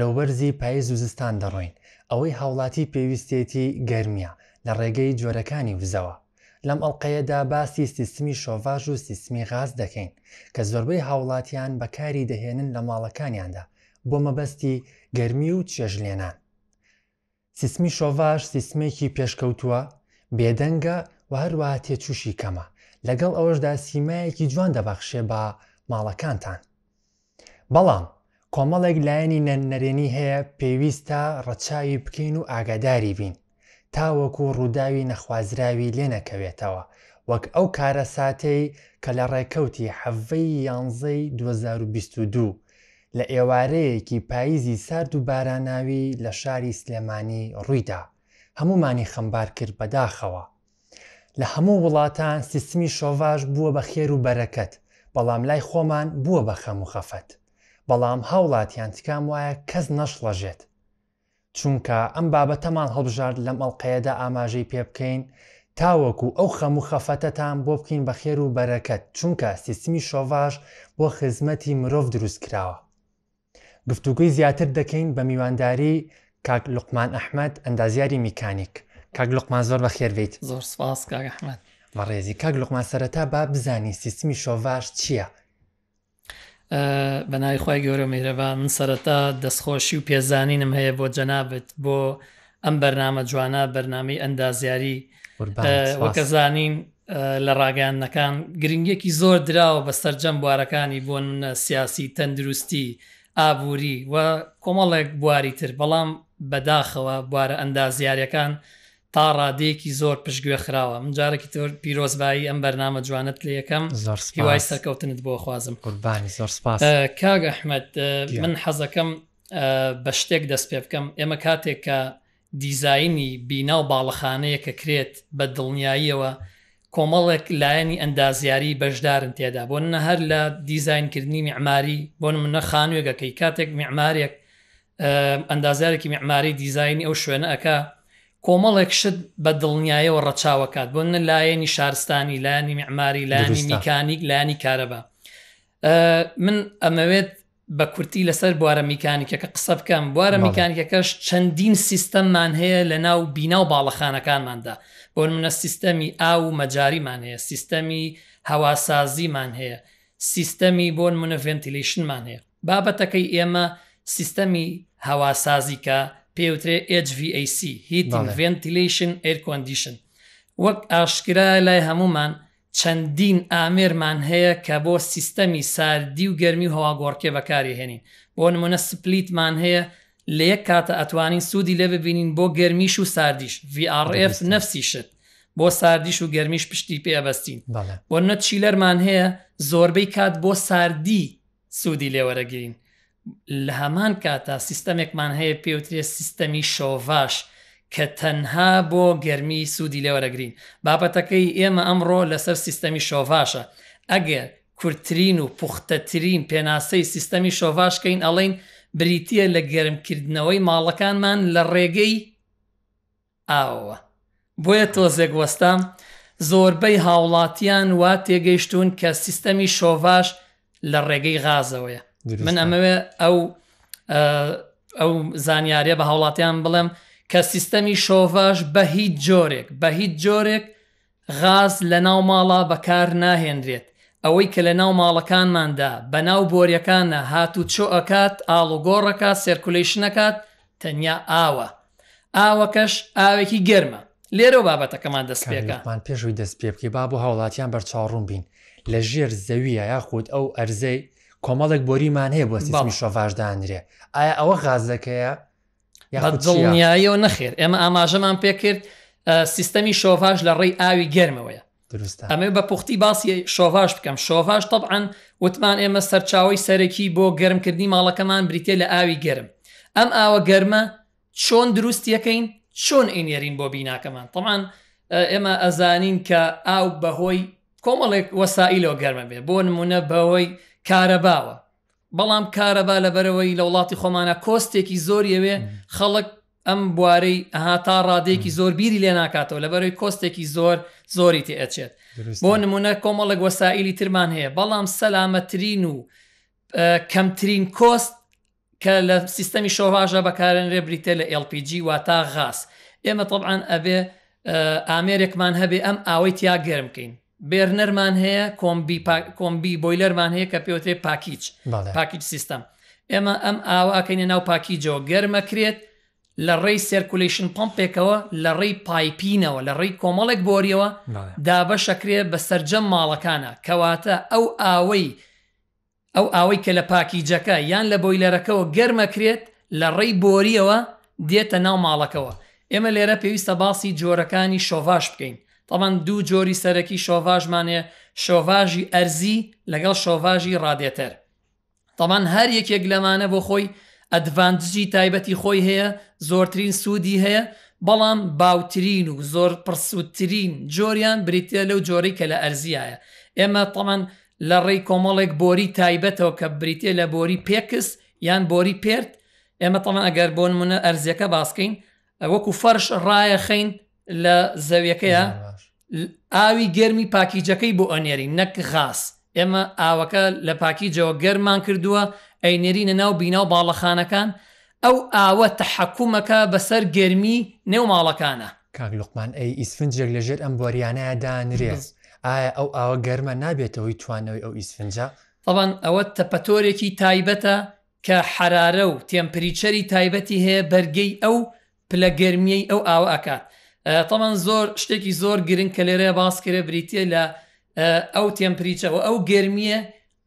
لەوبەرزی پاییز و زستان دەڕۆین ئەوەی هاوڵاتی پێویستێتی گەرمیە لە ڕێگەی جۆرەکانی وزەوە لەم ئەڵلقەیەدا باسی سیستمی شۆڤژ و سیستمی غاز دەکەین کە زۆربەی هاوڵاتیان بەکاری دەهێنن لە ماڵەکانیاندا بۆ مەبەستی گەرمی و چێژلێنان سیستمی شۆڤژ سیستمێکی پێشکەوتووە بێدەنگە و هەروەها تێچوشی کەمە لەگەڵ ئەوەشدا سیمایەکی جوان دەبەخشێ بە ماڵەکانتان بەڵام کۆمەڵێک لایەنی نەرێنی هەیە پێویستە ڕەچاوی بکەین و ئاگاداری بین تاوەکو ڕووداوی نەخوازراوی لێنەکەوێتەوە وەک ئەو کارە ساتەی کە لە ڕێکەوتی حەڤەی یانزەی 2022 لە ئێوارەیەکی پاییزی سارد و باراناوی لە شاری سلێمانی ڕوویدا هەمومانی خەمبار کرد بەداخەوە لە هەموو وڵاتان سیستمی شۆڤاژ بووە بە خێر و بەرەکەت بەڵام لای خۆمان بووە بە خەم و خەفەت بەڵام هاوڵاتیان تکام وایە کەس نەشڵەژێت چونکە ئەم بابەتەمان هەڵبژارد لەم ئەڵلقەیەدا ئاماژەی پێ بکەین تاوەکو ئەو خەموو خەفەتەتان بۆ بکەین بە خێر و بەرەکەت چونکە سیستمی شۆڤاژ بۆ خزمەتی مرۆڤ دروست کراوە گفتوگوی زیاتر دەکەین بە میوانداری کاک لوقمان ئەحمد ئەندازیاری میکانیک کاک لوقمان زۆر بە خێربیت زۆر سپاس کاک ئەحمد بەڕێزی کاک لوقمان سەرەتا با بزانی سیستمی شۆڤاژ چییە؟ بەناوی خی گەورە میرەبان من سەرەتا دەستخۆشی و پێزانینم هەیە بۆ جەنابێت بۆ ئەم بەرنامە جوانە بەرنامەی ئەندازیاری وەکە زانین لە ڕاگەانەکان گرنگێکی زۆر درراوە بە سەررجەم بوارەکانی بۆن سیاسی تەندروستی ئابووری و کۆمەڵێک بواری تر بەڵام بەداخەوە بوارە ئەندازیارەکان تا ڕادەیەکی زۆر پشتگوێ خراوە من جارێکی تۆر پیرۆزبایی ئەم بەرنامە جوانت لە یەکەم هیوای سەرکەوتنت بۆ خوازم قوربانی زۆر سپاس کاگ ئەحمد من حەزەکەم بە شتێک دەست پێ بکەم ئێمە کاتێک کە دیزایانی بینا و باڵەخانەیە کە کرێت بە دڵنیاییەوە کۆمەڵێک لایەنی ئەندازیاری بەشدارن تێدا بۆ نە هەر لە دیزینکردنی میعماری بۆن منە خانوێگەکەی کاتێک میعمارێک ئەندازارێکی میعماری دیزینی ئەو شوێنە ئەکە کۆمەڵێک شت بە دڵنیایەوە ڕەچاوەکات بۆ نە لایەنی شارستانی لانی معماری لانی میکانیک لانی کارەبە من ئەمەوێت بە کورتی لەسەر بوارە میکانیکەکە قسە بکەم بوارە میکانیکەکەش چەندین سیستەممان هەیە لە ناو بینا و باڵەخانەکانماندا بۆ منە سیستەمی ئا و مەجاریمان هەیە سیستەمی هەواسازیمان هەیە سیستەمی بۆن منە ڤنتیلیشنمان هەیە بابەتەکەی ئێمە سیستەمی هەواسازیکە پێوترێ HVAC هیتین ڤنتیلیشن ئەرکۆندیشن وەک ئاشکرا لای هەمومان چەندین ئامێرمان هەیە کە بۆ سیستەمی ساردی و گەرمی و هەواگۆڕکێ بەکاری هێنین بۆ نمونە سپلیتمان هەیە لە یەک کاتە ئەتوانین سوودی لێ ببینین بۆ گەرمیش و ساردیش VRF نفسی شت بۆ ساردیش و گەرمیش پشتی پێبەستین بۆ نە چیلەرمان هەیە زۆربەی کات بۆ ساردی سوودی لێوەرەگرین لە هەمان کاتا سیستەمێکمان هەیە پێوترێ سیستەمی شۆڤاش کە تەنها بۆ گەرمی سوودی لێوەرەگرین بابەتەکەی ئێمە ئەمڕۆ لەسەر سیستەمی شۆڤاشە ئەگەر کورتترین و پوختەترین پێناسەی سیستەمی شۆڤاشکەین ئەڵین بریتە لە گەرمکردنەوەی ماڵەکانمان لە ڕێگەی ئاوە بۆیە تۆزێک وەستام زۆربەی هاوڵاتیان وا تێگەیشتون کە سیستەمی شۆڤاش لە ڕێگەی غازەوەیە من ئەمەوێ ئەو ئەو زانیاریە بە هاوڵاتیان بڵێم کە سیستەمی شۆڤاش بە هیچ جۆرێک بە هیچ جۆرێک غاز لە ناو ماڵا بەکار ناهێنرێت ئەوەی کە لە ناو ماڵەکانماندا بە ناو بۆریەکانە هاتوو چۆ ئەکات ئاڵوگۆڕەکە سرکولیشنەکات تەنیا ئاوە ئاوەکەش ئاوێکی گەرمە لێرە بابەتەکەمان دەست پێەکەمان پێشووی دەست پێ بکە با بۆ هاوڵاتیان بەرچاوڕوون بین لە ژێر زەویە یاخود ئەو ئەرزەی کۆمەڵێک بۆریمان هەیە بۆ سیستمی شۆڤژدانرێ ئایا ئەوە غازەکەیە یاخجڵنیاییەوە نەخێر ئێمە ئاماژەمان پێ کرد سیستەمی شۆڤژ لە ڕێی ئاوی گەرمەوەیە ئەمێ بە پوختی باسی شۆڤاش بکەم شۆڤاش طبعاان وتمان ئێمە سەرچاوی سەرەکی بۆ گەرمکردنی ماڵەکەمان بریتێ لە ئاوی گەرم ئەم ئاوە گەرمە چۆن دروستیەکەین چۆن ئینێرین بۆ بیناکەمان تەمان ئێمە ئەزانین کە ئاو بەهۆی کۆمەڵێک وەسائلەوە گەرمە بێ بۆ نمونە بەوەی کارەباوە بەڵام کارەبا لە بەرەوەی لە وڵاتی خۆمانە کۆستێکی زۆریەوێ خەڵک ئەم بوارەی ئەها تا ڕادێکی زۆر بیری لێ ناکاتەوە لە بەرەوەی کۆستێکی زۆر زۆری تێ ئەچێت بۆ نمونە کۆمەڵک وەسائلی ترمان هەیە بەڵام سەلامەترین و کەمترین کۆست کە لە سیستەمی شۆواژە بەکارێنرێ بریتە لە LPG وا تا غاز ئێمە طبعاان ئەبێ ئامێرێکمان هەبێ ئەم ئاوەی تیا گەرمکەین بێرنەرمان هەیە کۆمبی بۆیلەرمان هەیە کە پێوتێ پاکیچ پاکیچ سیستم ئێمە ئەم ئاواکەینە ناو پاکیجەوە گەرمەکرێت لە ڕێی سرکولیشن پمپێکەوە لە ڕێی پایپینەوە لە ڕێی کۆمەڵێک بۆریەوە دابەشەکرێ بە سرجەم ماڵەکانە کەواتە ئەو ئاوەی ئەو ئاوەی کە لە پاکیجەکە یان لە بۆیلەرەکەەوە گەرمەکرێت لە ڕێی بۆریەوە دێتە ناو ماڵەکەەوە ئێمە لێرە پێویستە باسی جۆرەکانی شۆڤاش بکەین تامان دوو جۆری سەرەکی شۆڤژمانێ شۆڤژی ئەرزی لەگەڵ شۆڤژی ڕادێتەر تامان هەر یەکێک لەمانە بۆ خۆی ئەدڤانتجی تایبەتی خۆی هەیە زۆرترین سوودی هەیە بەڵام باوترین و زۆر پرسوودترین جۆریان بریتە لەو جۆری کە لە ئەرزیایە ئێمە تەمان لە ڕێی کۆمەڵێک بۆری تایبەتەوە کە بریتە لە بۆری پێکس یان بۆری پێرت ئێمە تەمان ئەگەر بۆن منە ئەرزیەکە باسکەین وەکو فەرش ڕایە خەین لە زەویەکەیە ئاوی گەرمی پاکیجەکەی بۆ ئەنێری نەک خاص ئێمە ئاوەکە لە پاکیجەوە گەرمان کردووە ئەینێرینە ناو بیناو باڵەخانەکان ئەو ئاوە تەحەکومەکە بەسەر گەرمی نێو ماڵەکانە کاک لوقمان ئەی ئیسفنجێک لەژێر ئەم بۆریانەیە دانرێز ئایا ئەو ئاوە گەرمە نابێتەوەی توانەوەی ئەو ئیسفنجە طبعاً ئەوە تەپەتۆرێکی تایبەتە کە حرارە و تێمپریچەری تایبەتی هەیە بەرگەی ئەو پلە گەرمیەی ئەو ئاوە ئەکات. تەمان زۆر شتێکی زۆر گرنگ کە لێرەیە باس کرێ بریتە لە ئەو تێمپریچەوە ئەو گرممیە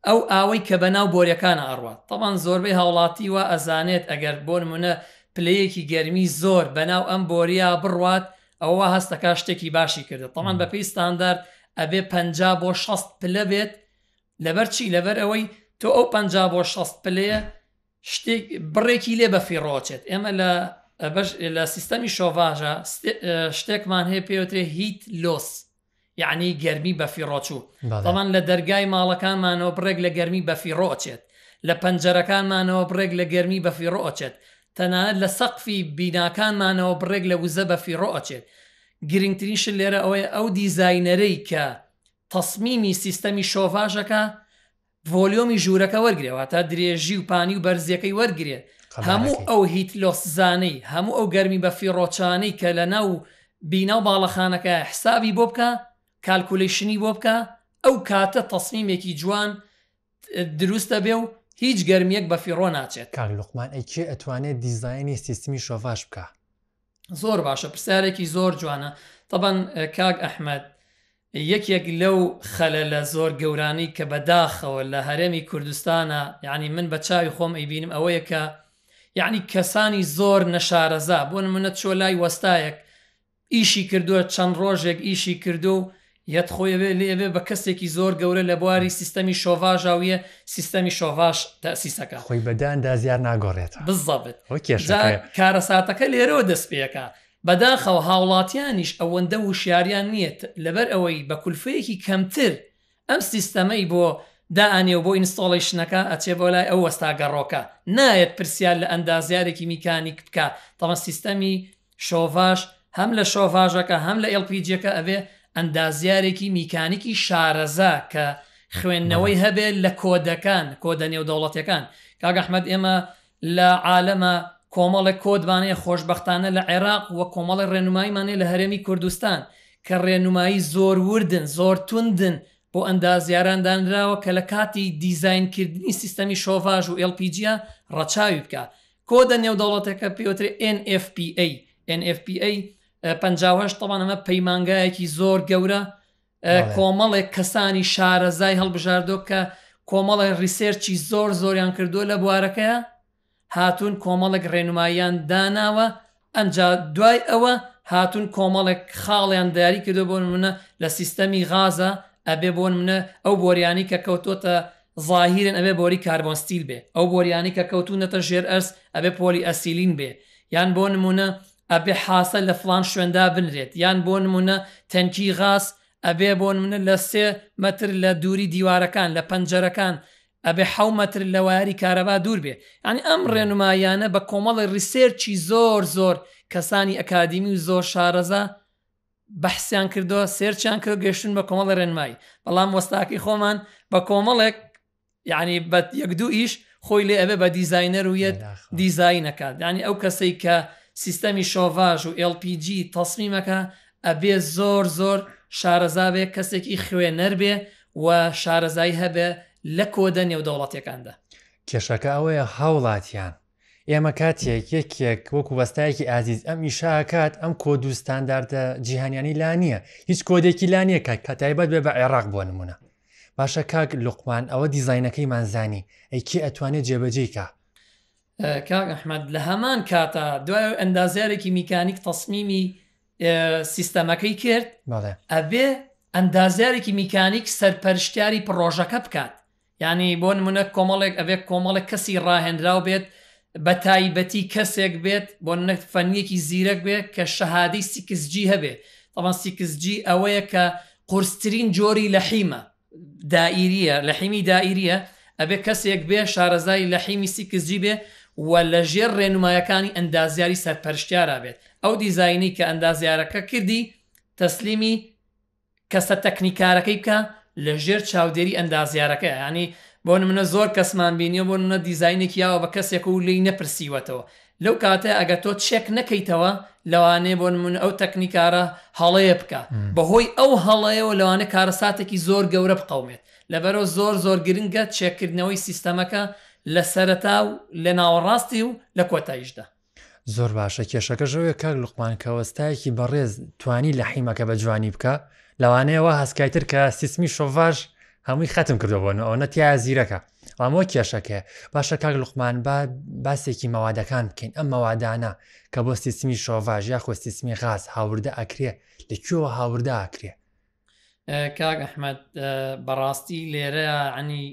ئەو ئاوەی کە بەناو بۆریەکان ئاڕوات تەمان زۆربەی هاوڵاتی وە ئەزانێت ئەگەر بۆن منە پلەیەکی گەرمی زۆر بەناو ئەم بۆریە بڕوات ئەوە هەستەکە شتێکی باشی کردێت تەمان بە پێی ستاندارد ئەبێ پ بۆ 6 پلە بێت لەبەر چی لەبەر ئەوەی تۆ ئەو پ بۆ 6 پلەیە شتێک بڕێکی لێ بە فیڕۆچێت ئێمە لە بەش لە سیستەمی شۆڤژە شتێکمان هەیە پێوترێ هیت لۆس یعنی گەرمی بەفیڕۆچوو دەڵان لە دەرگای ماڵەکانمانەوە بڕێک لە گەرمی بەفیڕۆچێت لە پەنجەرەکانمانەوە بڕێک لە گەرمی بەفیڕۆچێت تەنانەت لە سەقفی بیناکانمانەوە بڕێک لە وزە بەفیڕۆچێت گرنگترینش لێرە ئەوەیە ئەو دیزینەرەی کە تەسمیمی سیستەمی شۆڤژەکە ڤۆلیۆمی ژوورەکە وەرگێ واتە درێژی و پانی و بەرزیەکەی وەرگێت هەموو ئەو هیت لۆسزانەی هەموو ئەو گەرمی بە فیڕۆچانەی کە لە ناو بیناو باڵەخانەکە حسابی بۆ بکە کالکولیشنی بۆ بکە ئەو کاتە تەسمیمێکی جوان دروستە بێ و هیچ گەرمیەک بە فیڕۆ ناچێت کار لوقمان ئەیکێ ئەتوانێت دیزایانی سیستمی شۆڤاش بکە زۆر باشە پرسیارێکی زۆر جوانە تەبەن کاگ ئەحمد یەکێک لەو خەلە لە زۆر گەورانی کە بەداخەوە لە هەرێمی کوردستانە یعنی من بە چاوی خۆم ئەیبینم ئەوەیە کە یعنی کەسانی زۆر نەشارەزا بۆ منە چۆ لای وەستایەک ئیشی کردووە چەند ڕۆژێک ئیشی کردو و یەتخۆیەوێ لێوێ بە کەسێکی زۆر گەورە لە بواری سیستەمی شۆڤژاویە سیستەمی شۆڤاش تاسیسەکە خۆی بەداندا زیار ناگۆڕێت بزەبێت کارە ساتەکە لێرەوە دەستپێکە بەداخەوە هاوڵاتیانیش ئەوەندە و شیاریان نییت لەبەر ئەوەی بە کولفەیەکی کەمتر ئەم سیستەمەی بۆ دائانێ بۆ ئینستۆڵیشنەکە ئەچێ بۆ لای ئەو وەستا گەڕۆکە نایەت پرسیال لە ئەندازیارێکی میکانیک بکە تەمە سیستەمی شۆڤاش هەم لە شۆڤژەکە هەم لە ئلپیجەکە ئەوێ ئەندازیارێکی میکانیکی شارەزا کە خوێندنەوەی هەبێت لە کۆدەکان کۆدە نێودەوڵەتەکان کاگەحمد ئێمە لە عالەمە کۆمەڵە کۆدبانێ خۆشببختانە لە عێراق وە کۆمەڵە ڕێنماییمانێ لە هەرێمی کوردستان کە ڕێنمایی زۆر وردن زۆر توندن بۆ ئەندازیاراندانراوە کە لە کاتی دیزینکردنی سیستەمی شۆڤژ و LPGە ڕەچاوی بکە کۆدە نێودەوڵەتەکە پێوترێ NFPA NFPA 50 تەوان ئەمە پەیمانگایەکی زۆر گەورە کۆمەڵێک کەسانی شارەزای هەڵبژاردۆ کە کۆمەڵی ریسێرچی زۆر زۆریان کردووە لە بوارەکەە هاتون کۆمەڵێک ڕێنماییان داناوە ئەمجا دوای ئەوە هاتون کۆمەڵێک خاڵیان دیاری کردو بۆ منە لە سیستەمی غازە ئەبێ بۆن منە ئەو بۆریانی کە کەوتۆتە ظاهیرن ئەبێ بۆری کاربۆنستیل بێ ئەو بۆریانی کە کەوتونەتە ژێر ئەرس ئەبێ پۆلی ئەسیلین بێ یان بۆ نمونە ئەبێ حاسە لە فلان شوێندا بنرێت یان بۆ نمونە تەنکی غاز ئەبێ بۆن منە لە سێ مەتر لە دووری دیوارەکان لە پەنجەرەکان ئەبێ حومەتر لە واری کارەبا دوور بێ ینی ئەم ڕێنمایانە بە کۆمەڵی ریسێرچی زۆر زۆر کەسانی ئەکادمی و زۆر شارەزە بەحسیان کردووە سێرچیان کرد گەشتن بە کۆمەڵ ڕێنمایی بەڵام وەستاکی خۆمان بە کۆمەڵێک یعنی بە یەک دوو ئیش خۆی لێ ئەبێ بە دیزینەر ویت دیزای نەکات دانی ئەو کەسەی کە سیستەمی شۆڤژ و LPG تەسمیمەکە ئەبێ زۆر زۆر شارەزاابێ کەسێکی خوێنەر بێ و شارەزایی هەبێ لە کۆدە نێودەوڵاتەکاندا کێشەکە ئەوەیە هاوڵاتیان ئێمە کاتێک یەکێک وەکو بەستایەکی ئازیز ئەم ئیشاکات ئەم کۆ دوستانداردە جیهانیانی لا نییە هیچ کۆدێکی لا نییە کات کە تایبەت بێ بە عێراق بۆ نمونە باشە کاک لوقمان ئەوە دیزینەکەی مانزانی ئەیکی ئەتوانێت جێبەجێکە کاک ئەحمد لە هەمان کاتە دوای ئەندازارێکی میکانیک تەسمیمی سیستەمەکەی کرد ئەبێ ئەندازارێکی میکانیک سەرپەرشتیاری پرۆژەکە بکات ینی بۆ نمونە کۆمەڵێک ئەوێ کۆمەڵێک کەسی ڕاهێنراو بێت بە تایبەتی کەسێک بێت بۆ نەک فەنیەکی زیرەک بێت کە شەهادی سیکسجی هەبێ تەوان سیکسجی ئەوەیە کە قرسترین جۆری لە حیمە دائریە لە حیمی دائریە ئەبێ کەسێک بێ شارەزای لە حیمی سیکسجی بێ و لە ژێر ڕێنمایەکانی ئەندازیاری سەرپەرشتیارا بێت ئەو دیزایانی کە ئەندازیارەکە کردی تەسلیمی کەسە تەکنیکارەکەی بکە لە ژێر چاودێری ئەندازیارەکە ینی بۆ منە زۆر کەسمان بینیە بۆ منە دیزینێکی یاوە بە کەسێک و لی نەپرسیوەتەوە لەو کاتە ئەگە تۆ چێک نەکەیتەوە لەوانێ بۆ من ئەو تەکنیکارە هەڵەیە بکە بەهۆی ئەو هەڵەیەوە لەوانە کارەساتێکی زۆر گەورە بقومێت لەبەرەوە زۆر زۆر گرنگە چێکردنەوەی سیستەمەکە لە سەرەتا و لە ناوەڕاستی و لە کۆتاییشدا زۆر باشە کێشەکە ژەوە کار لوقمان کەوەستایەکی بەڕێز توانی لە حیمەکە بە جوانی بکە لەوانەیەوە هەسکایتر کە سیسمی شۆڤژ هەمووی ختم کردەوەن ئەو نەتیا زیرەکە ئەمۆ کێشەکە باشە کاک لوقمان با باسێکی مەوادەکان بکەین ئەم مەوادانە کە بۆ سیستمی شۆڤژ یا خۆ سیستمی خاص هاوردە ئەکرێ لەکوێوە هاوردە ئاکرێ کاک ئەحمد بەڕاستی لێرە عنی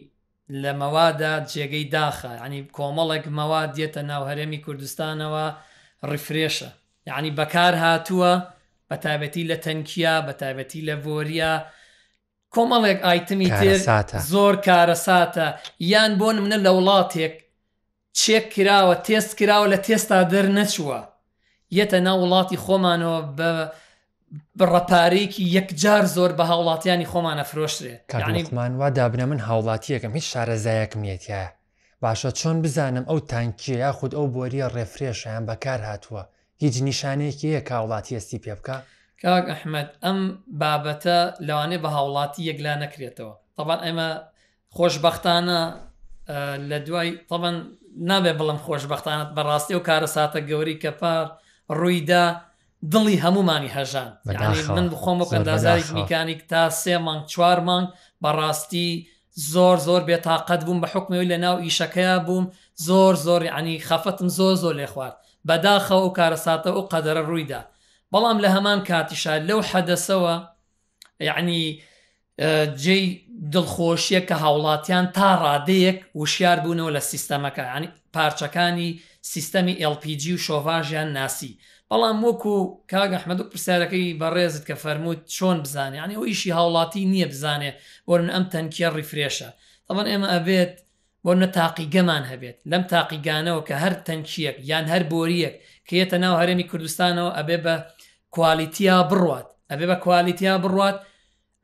لە مەوادا جێگەی داخە عنی کۆمەڵێک مەوا دێتە ناو هەرێمی کوردستانەوە ڕفرێشە یعنی بەکار هاتووە بە تابەتی لە تەنکیا بە تابەتی لە ڤۆریا کۆمەڵێک ئایتمی تر زۆر کارەساتە یان بۆ منە لە وڵاتێک چێک کراوە تێست کراوە لە تێستا دەر نەچووە یەتە ناو وڵاتی خۆمانەوە بە بڕەپارێکی یەکجار زۆر بە هاوڵاتیانی خۆمانە فرۆشتێ کارمان وا دابنە من هاوڵاتیەکەم هیچ شارەزایەکمیەتە باشە چۆن بزانم ئەو تانکیە یاخود ئەو بۆریە ڕێفرێشیان بەکار هاتووە هیچ نیشانێکی یە کاوڵاتیەستی پێ بکە کاک ئەحمد ئەم بابەتە لەوانێ بە هاوڵاتی یەکلا نەکرێتەوە طبعا ئەمە خۆشببختانە لە دوای طبەن نابێ بڵم خۆشببختانت بەڕاستی و کارە ساتە گەوری کە پار ڕوویدا دڵی هەمومانی هەژان من بخۆم بکەندازاری میکانیک تا سێ مانگ چوار مانگ بەڕاستی زۆر زۆر بێتاقەت بووم بە حکمەوەی لە ناو ئیشەکەیا بووم زۆر زۆر عنی خەفتم زۆر زۆر لێ خوارد بەداخە و کارە ساتە و قەدەرە ڕوویدا بەڵام لە هەمان کاتیشا لەو حەدەسەوە یعنی جێ دڵخۆشیە کە هاوڵاتیان تا ڕادەیەک وشیار بوونەوە لە سیستەمەکە ینی پارچەکانی سیستەمی LPG و شۆڤژیان ناسی بەڵام وەکو کاگە حمەدوک پرسیارەکەی بەڕێزت کە فەرمووت چۆن بزانێ ینی ئەو ئیشی هاوڵاتی نییە بزانێ بۆرن ئەم تەنکیە ڕیفرێشە ئەڵەن ئێمە ئەبێت بۆ نە تاقیگەمان هەبێت لەم تاقیگانەوە کە هەر تەنکیەک یان هەر بۆریەک کێتە ناو هەرێمی کوردستانەوە ئەبێ بە کوالیتیا بڕات ئەبێ بە کوالیتیا بڕات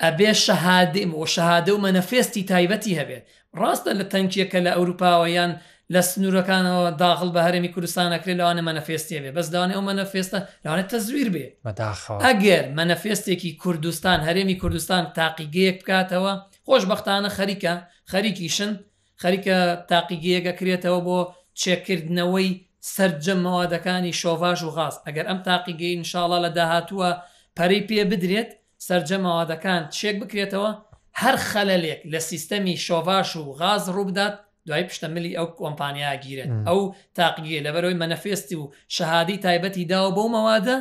ئەبێ شەهادیم و شەهادە و مەنەفێستی تایبەتی هەبێت ڕاستە لە تەنکیەکە لە ئەوروپاوە یان لە سنوورەکانەوە داخل بە هەرمی کوردستانەکرێت لەوانە مەنەفێستی بێ بەس داوانێ ئەو مەنەفێستە لاوانێت تەزویر بێ ئەگەر مەنەفێستێکی کوردستان هەرێمی کوردستان تاقیگەیەک بکاتەوە خۆشببختانە خەریکە خەریکیشن خەریکە تاقیگەیەگەکرێتەوە بۆ چێکردنەوەی سرجە مەوادەکانی شۆڤژ و غاز ئەگەر ئەم تاقیگەی انشاڵە لە داهاتووە پەری پێ بدرێت سرجە مەوادەکان چێک بکرێتەوە هەر خەلەلێک لە سیستەمی شۆڤاش و غاز ڕووبدات دوای پشتەمەلی ئەو کۆمپانیا گیرن ئەو تاقیە لە بەرەوەی مەنەفێستی و شەهادی تایبەتی داوە بەو مەوادە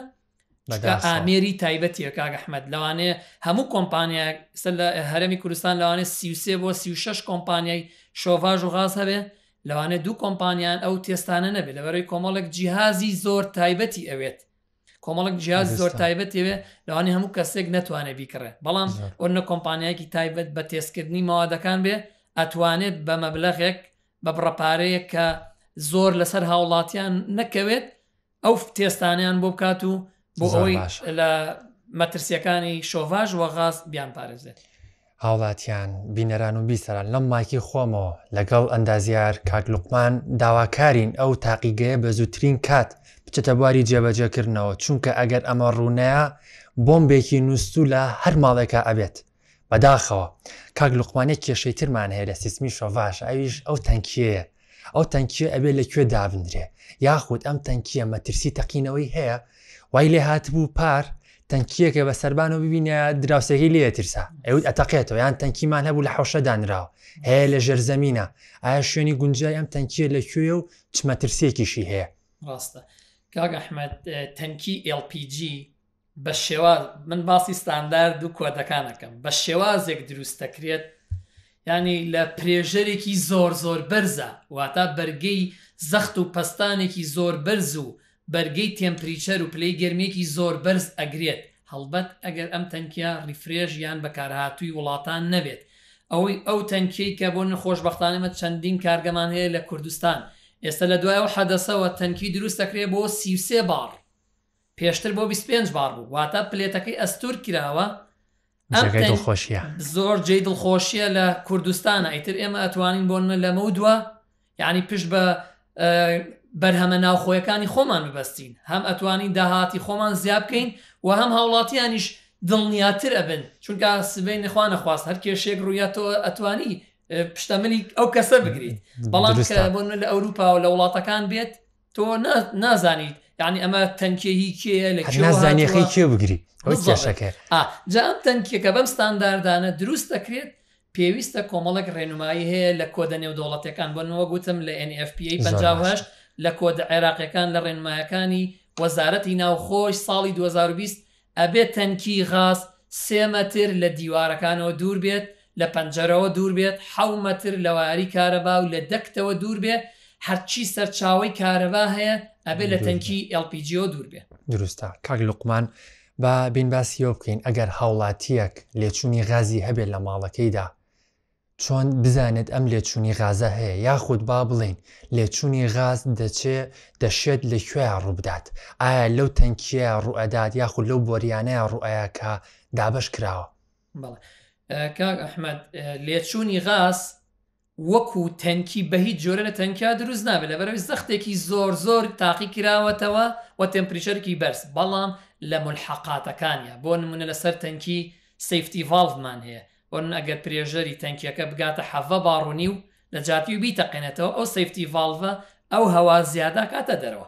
ئامێری تایبەتی کاگەحمد لەوانێ هەموو کۆمپانیا سەر لە هەرمی کوردستان لەوانێت سیوسێ بۆ سی6 کۆمپانیای شۆڤژ و غاز هەبێ لەوانە دوو کۆمپانیان ئەو تێستانە نەبێت لەبەرەوەی کۆمەڵک جیهازی زۆر تایبەتی ئەوێت کۆمەڵک جیاز زۆر تایبەت ێوێ لەوانی هەموو کەسێک ناتوانێت بیکڕێ بەڵام ئۆرنە کۆمپانیایکی تایبەت بە تێستکردنی ماوادەکان بێ ئەتوانێت بە مەبلەغێک بە بڕەپارەیە کە زۆر لەسەر هاوڵاتیان نەکەوێت ئەو تێستانیان بۆ بکات و بۆ ئەوی لە مەترسیەکانی شۆڤژ وە غاز بیان پارێزێت هاوڵاتیان بینەران و بیسەران لەم مایکی خۆمەوە لەگەڵ ئەندازیار کاکلوقمان داواکارین ئەو تاقیگەیە بە زووترین کات بچێتە بواری جێبەجێکردنەوە چونکە ئەگەر ئەمە ڕوونەیە بۆمبێکی نووسو لە هەر ماڵێکە ئەبێت بەداخەوە کاک لوقمانێک کێشەی ترمان هەیە لە سیسمی شۆڤاش ئەویش ئەو تەنکیەیە ئەو تەنکیە ئەبێت لەکوێ دابدرێ یاخود ئەم تەنکیە مەترسی تەقینەوەی هەیە وای لێ هاتبوو پار تەنکیەکە بە سەربان و ببینە دراوسێکی لێ ترسا ئەوت ئەتەقێتەوە یان تەنکیمان هەبوو لە حوشە دانراوە هەیە لە ژەرزەمینە ئایا شوێنی گونجای ئەم تەنکیە لەکوێ و چمەترسێکیشی هەیە ڕاستە کاگ ئەحمد تەنکی LPG بە شێواز من باسی ستاندار دوو کۆدەکانەکەم بە شێوازێک دروستەکرێت ینی لە پرێژەرێکی زۆر زۆر بەرزە واتە بەرگەی زەخت و پستانێکی زۆر بەرز و بەرگەی تێمپریچەر و پلەی گرمێکی زۆر بەرز ئەگرێت هەڵبەت ئەگەر ئەم تەنکیا ریفرێژ یان بەکارهاتووی وڵاتان نەبێت ئەوەی ئەو تەنکیی کە بۆ نەخۆشببختانەمە چەندین کارگەمان هەیە لە کوردستان ئێستا لە دوایەوە حەدەسەوە تەنکی دروست دەکرێ بۆ سیوسێ بار پێشتر بۆ 25 بار بوو واتە پلێتەکەی ئەستور کراوە خۆشیە زۆر جێ دڵخۆشیە لە کوردستانە ئیتر ئێمە ئەتوانین بۆنمە لەمە دووە یعنی پشت بە بەرهەمە ناوخۆیەکانی خۆمان ببەستین هەم ئەتوانین داهاتی خۆمان زیاب بکەین و هەم هاوڵاتیانیش دڵنیاتر ئەبن چونکە سبەی نخواانە خواست هەر کێشێک ڕویەتەوە ئەتوانی پشتەمەلی ئەو کەسە بگریت بەڵام بۆن لە ئەوروپا و لە وڵاتەکان بێت تۆ نازانیت یعنی ئەمە تەنکێهی کێە لە نازانیخی کێ بگری ئەوەکە جا ئەم تەنکێکە بەم ستانداردانە دروست دەکرێت پێویستە کۆمەڵک ڕێنمایی هەیە لە کۆدە نێودوڵەتەکان بۆنەوە گوتم لە NFPA 5 لە کۆد عێراقیەکان لە ڕێنمایەکانی وەزارەتی ناوخۆش ساڵی 2020 ئەبێت تەنکی غاز سێمەتر لە دیوارەکانەوە دوور بێت لە پەنجەرەوە دوور بێت حومەتر لە واری کارەبا و لە دەکتەوە دوور بێت هەرچی سەرچاوی کارەبا هەیە ئەبێ لە تەنکی LPGO دوور بێت دروستە کاک لوقمان بە بینباسیەوە بکەین ئەگەر هاوڵاتیەک لێچوونی غازی هەبێت لە ماڵەکەیدا چۆن بزانێت ئەم لێچوونی غازە هەیە یاخود با بڵین لێچوونی غاز دەچێ دەشێت لەکوێ ڕووبدات ئایا لەو تەنکیە ڕوئەدات یاخود لەو بۆریانەیە ڕوئەیەکە دابش کراوە کاک ئەحمد لێچوونی غاز وەکو تەنکی بە هیچ جۆرەنە تەنکیا دروست نابێت لە بەرەوەی زەختێکی زۆر زۆر تاقی کراوەتەوە و تەمپریشەرکی بەرز بەڵام لە ملحقاتەکانە بۆ نمونە لەسەر تەنکی سفتی ڤالڤمان هەیە وەرن ئەگەر پرێژەری تەنکیەکە بگاتە حەڤە باڕوونی و لە جاتی و بیتەقێنێتەوە ئەو سفتی ڤالڤە ئەو هەوا زیادا کاتە دەرەوە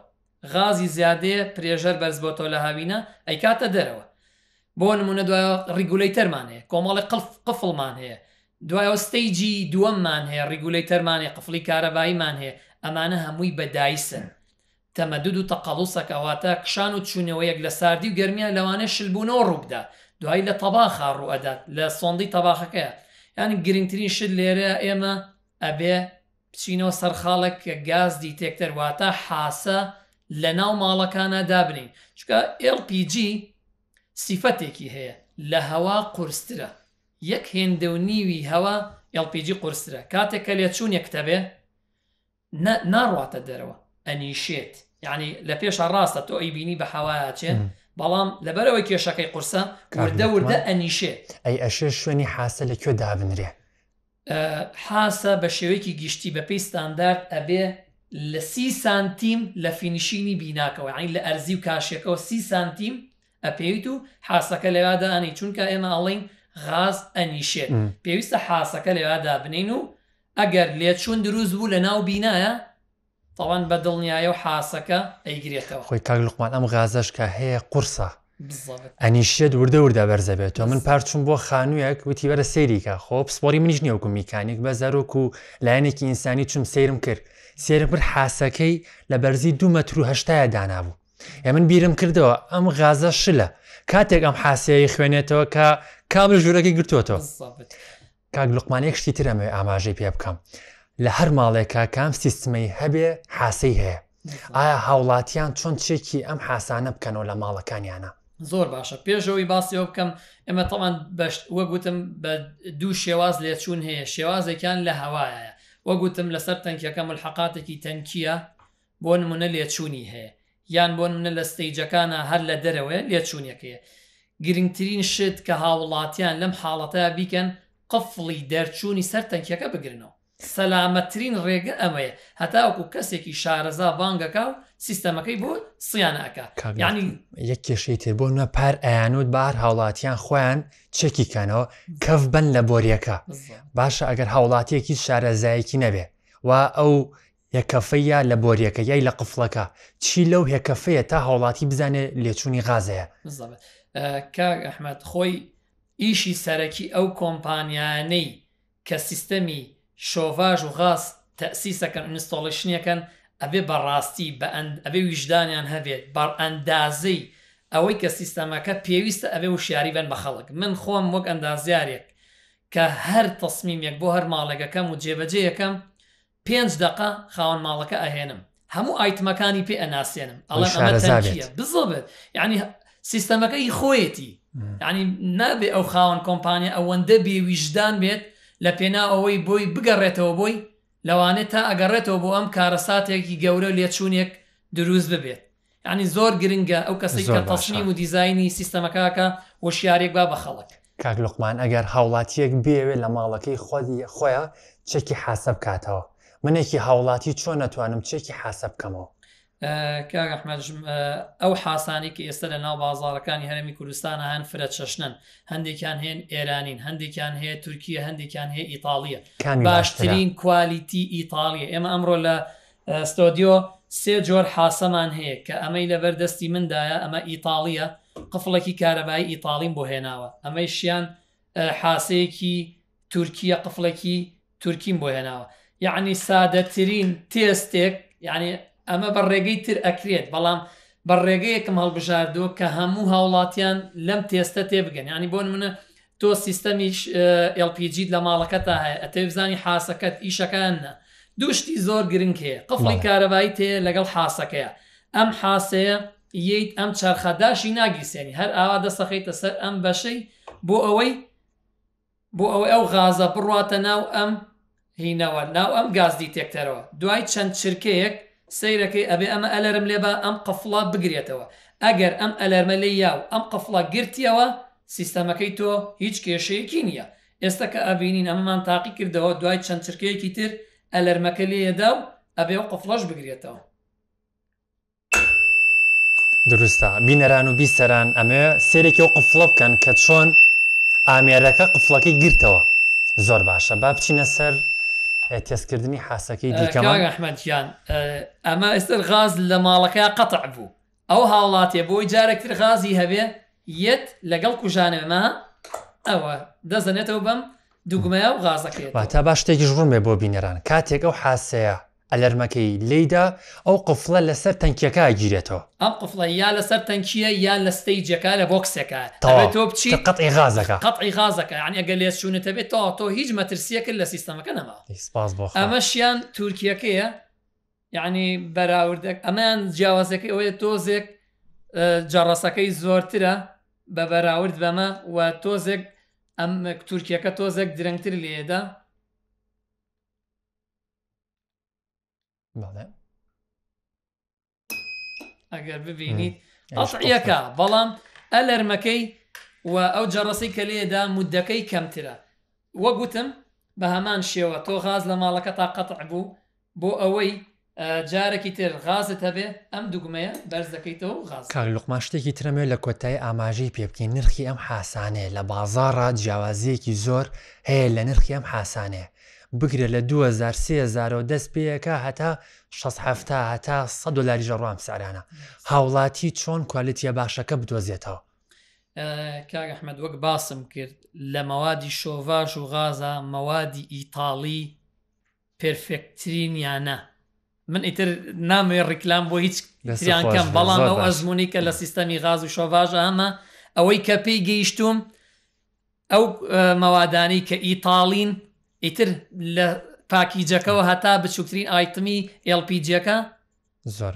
غازی زیادەیە پرێژەر بەرزبۆتۆ لە هاوینە ئەی کاتە دەرەوە بۆ نمونە دوایە ریگولەیتەرمان هەیە کۆمەڵی قفڵمان هەیە دوایەوە ستەیجی دووەممان هەیە ریگولەیتەرمانێ قفلی کارەباییمان هەیە ئەمانە هەمووی بەدایسن تەمەدود و تەقەڵوسەکەواتە کشان و چوونەوە یەک لە ساردی و گەرمیان لەوانە شلبوونەوە ڕووبدا دوای لە تەباخا ڕوئدات لە سۆندی تەباخەکە یانی گرنگترین شت لێرە ئێمە ئەبێ بچینەوە سەرخاڵک کە گازدی تێکتەر واتە حاسە لە ناو ماڵەکانە دابنین چکە LPG سیفەتێکی هەیە لە هەوا قورسترە یەک هێندە و نیوی هەوا LPG قورسرە کاتێک کە لێ چوون یەکتەبێ ناڕاتە دەرەوە ئەنیشێت یعنی لە پێش ڕاستە تۆ ئەیبینی بە حواچێن بەڵام لەبەرەوەی کێشەکەی قورسە وردە وردە ئەنیشێ ئەی ئەشێ شوێنی حاسە لەکوێ دابنرێ حاسە بە شێوەیەکی گشتی بە پێی ستاندارد ئەبێ لە سی سانتیم لە فینیشینی بیناکەوە عین لە ئەرزی و کاشەکەەوە سی سانتیم ئەپێویت و حاسەکە لەوادانی چونکە ئێمە ئەڵین غاز ئەنیشێت پێویستە حاسەکە لەوادابنین و ئەگەر لێت چون دروست بوو لە ناو بینایە تاوان بە دڵنیایە و حاسەکە ئەیگرێتەوە خۆی کاک لوقمان ئەم غازشکە هەیە قورسە ئەنیشێت وردە وردا بەرزە بێتەوە من پارچوم بۆ خانوویەک وتی بەرە سێریکە خۆ پسپۆری منیش نییە وکو میکانیک بە زەرۆک و لایەنێکی ئینسانی چم سرم کرد سێرم پر حاسەکەی لە بەرزی دومەتروهشتایە دانابوو ئە من بیرم کردەوە ئەم غازە شلە کاتێک ئەم حاسەیە خوێنێتەوە کە کابل ژوورەکەی گرتوۆتەوە کاک لوقمانێک شتی ترەمەوێ ئاماژەی پێ بکەم لە هەر ماڵێکە کام سیستمەی هەبێ حاسی هەیە ئایا هاوڵاتیان چۆن چێکی ئەم حاسانە بکەنەوە لە ماڵەکانیانە زۆر باشە پێشەوەی باسیەوە بکەم ئێمە تەمان وەگوتم بە دوو شێواز لێچوون هەیە شێوازێکیان لە هەوایە وەگوتم لەسەر تەنکیەکەم حقاتێکی تەنکیە بۆ نمونە لێچوونی هەیە یان بۆ منە لە ستەیجەکانە هەر لە دەرەوەی لێچوونەکەیە گرنگترین شت کە هاوڵاتیان لەم حاڵەتە بیکەن قفڵی دەرچوونی سەر تەنکیەکە بگرنەوە سەلامەترین ڕێگە ئەمەیە هەتاوەکو کەسێکی شارەزا بانگەکە و سیستەمەکەی بۆ سییانەکە ینی یەک کێشەی تێبوو نە پار ئەیانوت بار هاوڵاتیان خۆیان چێکیکەنەوە کەف بن لە بۆریەکە باشە ئەگەر هاوڵاتیەکی شارەزایەکی نەبێ و ئەو یەکەفەیە لە بۆریەکە یای لە قفڵەکە چی لەو هێکەفەیە تا هاوڵاتی بزانێت لێچووی غازەیە کاگ ئەحمد خۆی ئیشی سەرەکی ئەو کۆمپانیانەی کە سیستەمی شۆڤژ و كان تەسیسەکەن كان ابي براستي بان ابي ویژدانیان هەبێت بەڕ ئەندازەی اندازي کە سیستەمەکە پێویستە ئەبێ و شیاری بن بە خەڵک من خۆم وەک ئەندازیارێک کە هەر تەسمیمێک بۆ هەر ماڵێکەکەم و جێبەجێیەکەم پێنج دقا ايت مكاني بي هەموو الله پێ ئەناسێنم بالضبط يعني سيستما سیستەمەکەی خۆیەتی يعني نابي او خاوەن كومبانيا او بێ وجدان بيت لە پێنا ئەوەی بۆی بگەڕێتەوە بۆی لەوانێت تا ئەگەڕێتەوە بۆ ئەم کارەساتێکی گەورە لێچوونێک دروست ببێت ینی زۆر گرنگە ئەو کەسی کە تەشنی و دیزایانی سیستەمەکەکە وەشیارێک با بە خەڵک کاک لوقمان ئەگەر هاوڵاتیەک بێوێت لە ماڵەکەی خۆی خۆیان چێکی حاسە بکاتەوە منێکی هاوڵاتی چۆن نەتوانم چێکی حاسە بکەمەوە کاگەحمەژ ئەو حاسانی کە ئێستا لە ناو بازارەکانی هەرمی کوردستانە هەن فرە چەشنن هەندێکیان هێن ئێرانین هەندێکیان هەیە تورکیە هەندێکیان هەیە ئیتاالە باشترین کوالیتی ئیتاالە ئێمە ئەمڕۆ لە ستۆدیۆ سێ جۆر حاسەمان هەیە کە ئەمەی لەبەردەستی مندایە ئەمە ئیتاالە قفڵێکی کارەبایی ئیتالیم بۆ هێناوە ئەمەی شیان حاسەیەکی تورکیە قفڵێکی تورکیم بۆ هێناوە یعنی سادەترین تێستێک یعنی ئەمە بە ڕێگەی تر ئەکرێت بەڵام بە ڕێگەیەکم هەڵبژاردووە کە هەموو هاوڵاتیان لەم تێستە تێبگەن ینی بۆن منە تۆ سیستەمیش LPG لە ماڵەکەتا هەیە ئەتەویزانی حاسەکەت ئیشەکانە دوشتی زۆر گرنگ هەیە قفڵی کارەبایی تێ لەگەڵ حاسەکەیە ئەم حاسەیە ییت ئەم چرخەداشی ناگیسێنی هەر ئاوا دەسەخیتە سەر ئەم بەشەی بۆ ئەوەی بۆ ئەوەی ئەو غازە بڕاتە ناو ئەم هینەوە ناو ئەم گازدی تێکتەرەوە دوای چەند چرکەیەک سیرەکەی ئەبێ ئەمە ئەلەرم لێبا ئەم قفڵا بگرێتەوە ئەگەر ئەم ئەلەرمە لێ یاو ئەم قفڵا گرتیەوە سیستەمەکەی تۆ هیچ کێشەیەکی نییە ئێستا کە ئەبینین ئەمەمان تاقی کردەوە دوای چەند چرکەیەکی تر ئەلەرمەکە لێدا و ئەبێ و قفڵەش بگرێتەوە دروستە بینەران و بیسەران ئەمێ سێرێکی و قفڵە بکەن کە چۆن ئامێرەکە قفڵەکەی گرتەوە زۆر باشە با بچینە سەر تێستکردنی حاسەکەی دیکەمانحمەدیان ئەمە ئێستر غاز لە ماڵەکە قەتع بوو ئەو هاوڵاتێ بۆی جارێکتر غازی هەبێ یەت لەگەڵ کوژانێمە ئەوە دەزانێتەوە بەم دوگمەیە و غازەکەێت تا باش شتێکی ژڕومێ بۆ بینێران کاتێک ئەو حاسەیە ئەلەرمەکەی لێدا ئەو قفلە لەسەر تەنکیەکە گیرێتەوە ئەم قفڵە یا لەسەر تەنکیە یان لە ستەیجەکە لە بۆکسەکە تۆ بچی قەتی غازەکە قەتی غازەکە ینی ئەگە لێ شوونتە بێت تا تۆ هیچ مەترسیەکرد لە سیستمەکە نەما سپاس بۆ ئەمەشیان تورکیەکەیە یعنی بەراوردێک ئەمان جیاوازەکەی ئەوەیە تۆزێک جەڕاستەکەی زۆرترە بە بەراورد بەمە و تۆزێک ئەم تورکیەکە تۆزێک درەنگتر لێدا ئەگەر ببینیت ئەشعەکە بەڵام ئەلەرمەکەی و ئەو جەڕسی کە لێدا مودەکەی کەمترە وەگوتم بە هەمان شێوە تۆ غاز لە ماڵەکە تا قەتع بوو بۆ ئەوەی جارێکی تر غازت هەبێ ئەم دوگمەیە بەرز دەکەیتەوە غاز کار لوقماشتێکی ترەمێ لە کۆتای ئاماژەی پێبکەین نرخی ئەم حاسانێ لە بازارڕ جیاوازیەکی زۆر هەیە لە نرخی ئەم حاسانەیە بگرە لە 2023 دەست پێەکە هەتا 16 هەتا 100 دلاری ژەڕام سارانە هاوڵاتی چۆن کوالیتیە باشەکە بدۆزیێتەوە کاگەحمەد وەک باسم کرد لە مەوادی شۆڤاژ و غازە مەوادی ئیتاڵی پرفێکترین یانە من ئیتر نامێ ڕیکلام بۆ هیچ کەم بەڵام ئەو ئەزمموی کە لە سیستەمی غاز و شۆڤژ ئەمە ئەوەی کە پێی گەیشتوم ئەو مەوادانی کە ئیتاالین ئیتر لە پاکیجەکەەوە هەتا بچووکترین ئایتمی LPGەکە زۆر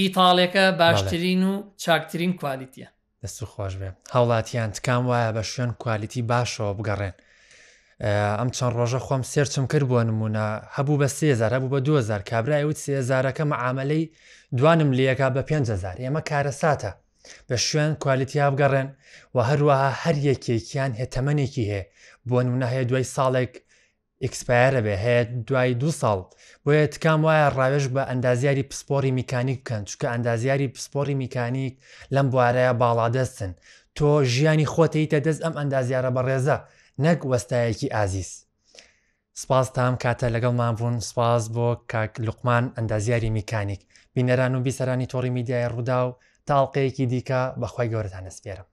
ئیتاالەکە باشترین و چاکترین کوالیتە دەست خۆش بێ هاوڵاتیان تکام وایە بە شوێن کوالیتی باشەوە بگەڕێن ئەم چەند ڕۆژە خۆم سێرچم کرد بۆ نمونە هەبوو بە سێزار هەبوو بە 2000 کابرای وت سێزارەکە مەعاملەی دوانم لەکە بە 500زار ئێمە کارە ساتە بە شوێن کوالیتیا بگەڕێن و هەروەها هەر یەکێکیان هێتەمەنێکی هەیە بۆ نمونە هەیە دوای ساڵێک ئکسپایرە بێ هەیە دوای دو ساڵ بۆیە تکام وایە ڕاوێژ بە ئەندازیاری پسپۆری میکانیک بکەن چکە ئەندازیاری پسپۆری میکانیک لەم بوارەیە باڵادەستن تۆ ژیانی خۆتەیتە دەست ئەم ئەندازیارە بە ڕێزە نەک وەستایەکی ئازیز. سپاس تام کاتە لەگەڵمان بوون سپاس بۆ کاک لوقمان ئەندازیاری میکانیک بینەران و بیسەرانی تۆڕی میدیای ڕوودا و تاڵقەیەکی دیکە بەخوای گەورەتان نسپێرم.